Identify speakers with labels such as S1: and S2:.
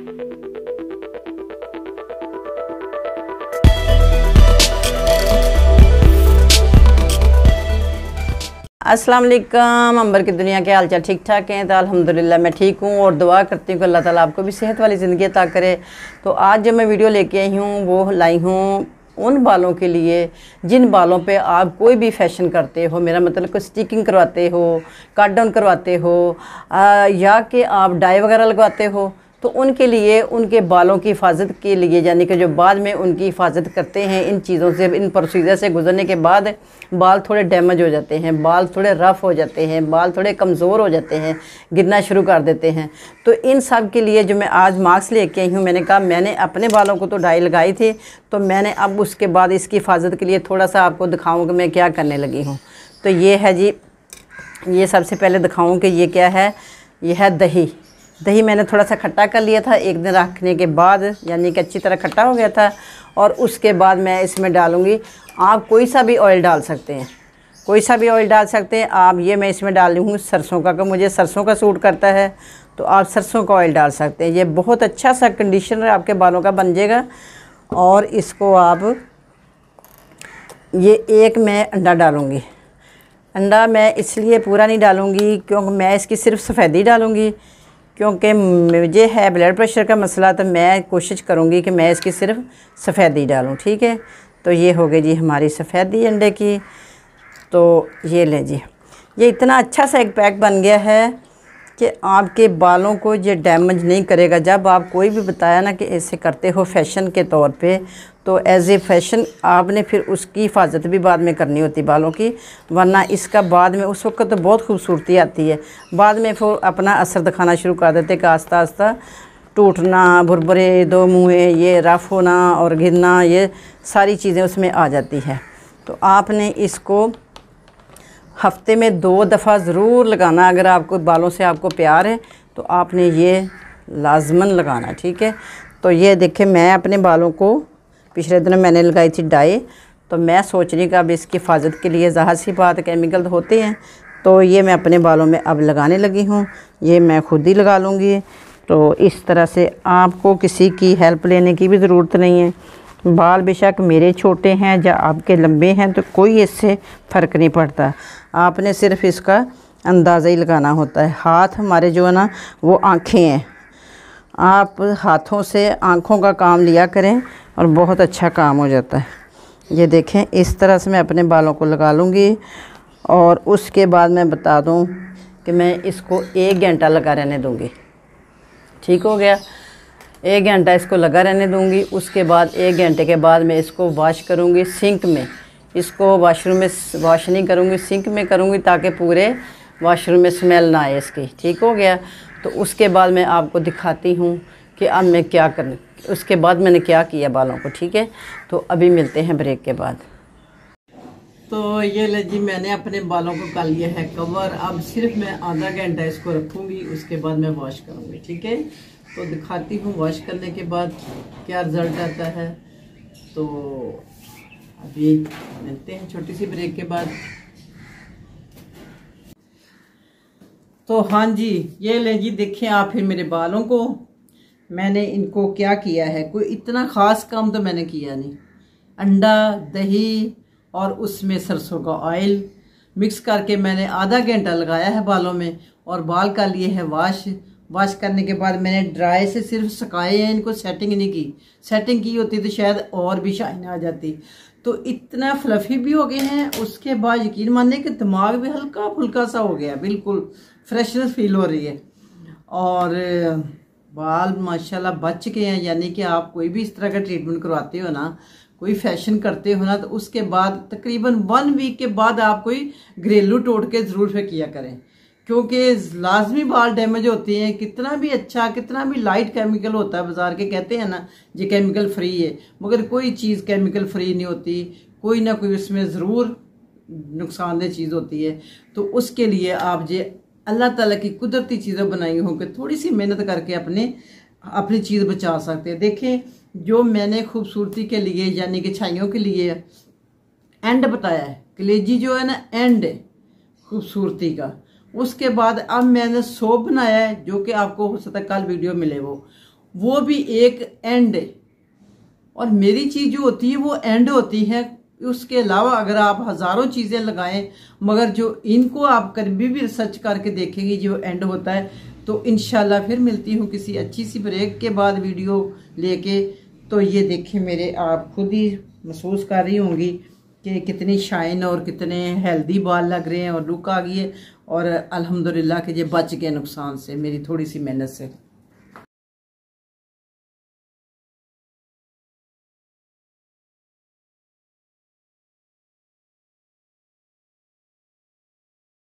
S1: अस्सलाम वालेकुम अंबर की दुनिया के हालचाल ठीक ठाक हैं तो अल्हम्दुलिल्लाह मैं ठीक हूँ और दुआ करती हूँ कि अल्लाह ताला आपको भी सेहत वाली ज़िंदगी अता करे तो आज जो मैं वीडियो लेके आई हूँ वो लाई हूँ उन बालों के लिए जिन बालों पे आप कोई भी फैशन करते हो मेरा मतलब कोई स्टिकिंग करवाते हो कट डाउन करवाते हो आ, या कि आप डाई वगैरह लगवाते हो तो उनके लिए उनके बालों की हिफाजत के लिए यानी कि जो बाद में उनकी हिफाजत करते हैं इन चीज़ों से इन प्रोसीजर से गुजरने के बाद बाल थोड़े डैमेज हो जाते हैं बाल थोड़े रफ़ हो जाते हैं बाल थोड़े कमज़ोर हो जाते हैं गिरना शुरू कर देते हैं तो इन सब के लिए जो मैं आज मार्क्स लेके आई हूँ मैंने कहा मैंने अपने बालों को तो डाई लगाई थी तो मैंने अब उसके बाद इसकी हिफाजत के लिए थोड़ा सा आपको दिखाऊँ कि मैं क्या करने लगी हूँ तो ये है जी ये सबसे पहले दिखाऊँ कि ये क्या है यह है दही दही मैंने थोड़ा सा खट्टा कर लिया था एक दिन रखने के बाद यानी कि अच्छी तरह खट्टा हो गया था और उसके बाद मैं इसमें डालूँगी आप कोई सा भी ऑयल डाल सकते हैं कोई सा भी ऑयल डाल सकते हैं आप ये मैं इसमें डाल सरसों का मुझे सरसों का सूट करता है तो आप सरसों का ऑयल डाल सकते हैं ये बहुत अच्छा सा कंडीशनर आपके बालों का बन जाएगा और इसको आप ये एक मैं अंडा डालूँगी अंडा मैं इसलिए पूरा नहीं डालूँगी क्योंकि मैं इसकी सिर्फ सफ़ेदी डालूँगी क्योंकि मुझे है ब्लड प्रेशर का मसला तो मैं कोशिश करूँगी कि मैं इसकी सिर्फ सफ़ेदी डालूँ ठीक है तो ये हो गई जी हमारी सफ़ेदी अंडे की तो ये ले जी ये इतना अच्छा सा एक पैक बन गया है कि आपके बालों को ये डैमेज नहीं करेगा जब आप कोई भी बताया ना कि ऐसे करते हो फैशन के तौर पे तो एज़ ए फैशन आपने फिर उसकी हिफाजत भी बाद में करनी होती बालों की वरना इसका बाद में उस वक्त तो बहुत खूबसूरती आती है बाद में फिर अपना असर दिखाना शुरू कर देते कि आस्ता आस्ता टूटना भुरभुरे दो मुँह ये रफ होना और गिरना ये सारी चीज़ें उसमें आ जाती है तो आपने इसको हफ्ते में दो दफ़ा ज़रूर लगाना अगर आपको बालों से आपको प्यार है तो आपने ये लाजमन लगाना ठीक है तो ये देखें मैं अपने बालों को पिछले दिनों मैंने लगाई थी डाई तो मैं सोच रही कि अब इसकी हिफाजत के लिए ज़ाहर सी बात केमिकल तो होते हैं तो ये मैं अपने बालों में अब लगाने लगी हूँ ये मैं खुद ही लगा लूँगी तो इस तरह से आपको किसी की हेल्प लेने की भी ज़रूरत नहीं है बाल बेशक मेरे छोटे हैं या आपके लंबे हैं तो कोई इससे फ़र्क नहीं पड़ता आपने सिर्फ इसका अंदाज़ा ही लगाना होता है हाथ हमारे जो है ना वो आँखें हैं आप हाथों से आँखों का काम लिया करें और बहुत अच्छा काम हो जाता है ये देखें इस तरह से मैं अपने बालों को लगा लूँगी और उसके बाद मैं बता दूँ कि मैं इसको एक घंटा लगा रहने दूँगी ठीक हो गया एक घंटा इसको लगा रहने दूँगी उसके बाद एक घंटे के बाद मैं इसको वॉश करूँगी सिंक में इसको वाशरूम में वॉश नहीं करूँगी सिंक में करूँगी ताकि पूरे वाशरूम में स्मेल ना आए इसकी ठीक हो गया तो उसके बाद मैं आपको दिखाती हूँ कि अब मैं क्या कर उसके बाद मैंने क्या किया बालों को ठीक है तो अभी मिलते हैं ब्रेक के बाद तो ये ले जी मैंने अपने बालों को कर लिया है कवर अब सिर्फ मैं आधा घंटा इसको रखूँगी उसके बाद मैं वॉश करूँगी ठीक है तो दिखाती हूँ वॉश करने के बाद क्या रिज़ल्ट आता है तो अभी मिलते हैं छोटी सी ब्रेक के बाद तो हाँ जी ये ले जी देखें आप फिर मेरे बालों को मैंने इनको क्या किया है कोई इतना ख़ास काम तो मैंने किया नहीं अंडा दही और उसमें सरसों का ऑयल मिक्स करके मैंने आधा घंटा लगाया है बालों में और बाल का लिए है वाश वॉश करने के बाद मैंने ड्राई से सिर्फ सकाए हैं इनको सेटिंग नहीं की सेटिंग की होती तो शायद और भी शाइन आ जाती तो इतना फ्लफी भी हो गए हैं उसके बाद यकीन मानने कि दिमाग भी हल्का फुल्का सा हो गया बिल्कुल फ्रेशनेस फील हो रही है और बाल माशाल्लाह बच गए हैं यानी कि आप कोई भी इस तरह का ट्रीटमेंट करवाते हो ना कोई फैशन करते हो ना तो उसके बाद तकरीबन वन वीक के बाद आप कोई घरेलू टोट के ज़रूर फिर किया करें क्योंकि लाजमी बाल डैमेज होते हैं कितना भी अच्छा कितना भी लाइट केमिकल होता है बाज़ार के कहते हैं ना ये केमिकल फ्री है मगर कोई चीज़ केमिकल फ्री नहीं होती कोई ना कोई उसमें ज़रूर नुकसानदेह चीज़ होती है तो उसके लिए आप जे अल्लाह ताला की कुदरती चीज़ें बनाई हों कि थोड़ी सी मेहनत करके अपने अपनी चीज़ बचा सकते हैं देखें जो मैंने खूबसूरती के लिए यानी कि छाइयों के लिए एंड बताया है कलेजी जो है ना एंड खूबसूरती का उसके बाद अब मैंने सो बनाया है जो कि आपको हो सकता है कल वीडियो मिले वो वो भी एक एंड और मेरी चीज़ जो होती है वो एंड होती है उसके अलावा अगर आप हज़ारों चीज़ें लगाएं मगर जो इनको आप कभी भी रिसर्च करके देखेंगे जो एंड होता है तो इन फिर मिलती हूँ किसी अच्छी सी ब्रेक के बाद वीडियो लेके तो ये देखें मेरे आप खुद ही महसूस कर रही होंगी कि कितनी शाइन और कितने हेल्दी बाल लग रहे हैं और लुक आ गई है और अल्हम्दुलिल्लाह कि ये बच गए नुकसान से मेरी थोड़ी सी मेहनत से